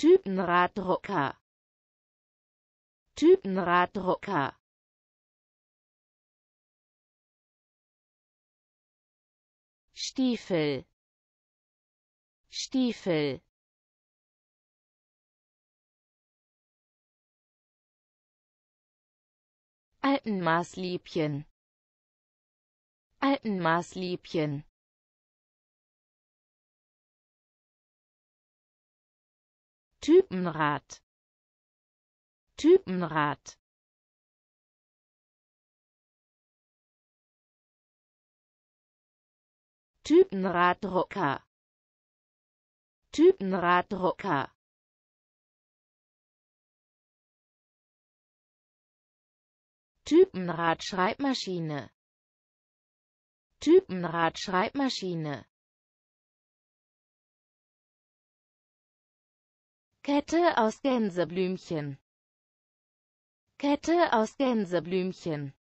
Typenraddrucker Typenraddrucker Stiefel Stiefel Altenmaßliebchen Altenmaßliebchen Typenrad Typenrad Typenraddrucker Typenraddrucker Typenradschreibmaschine Typenradschreibmaschine Kette aus Gänseblümchen Kette aus Gänseblümchen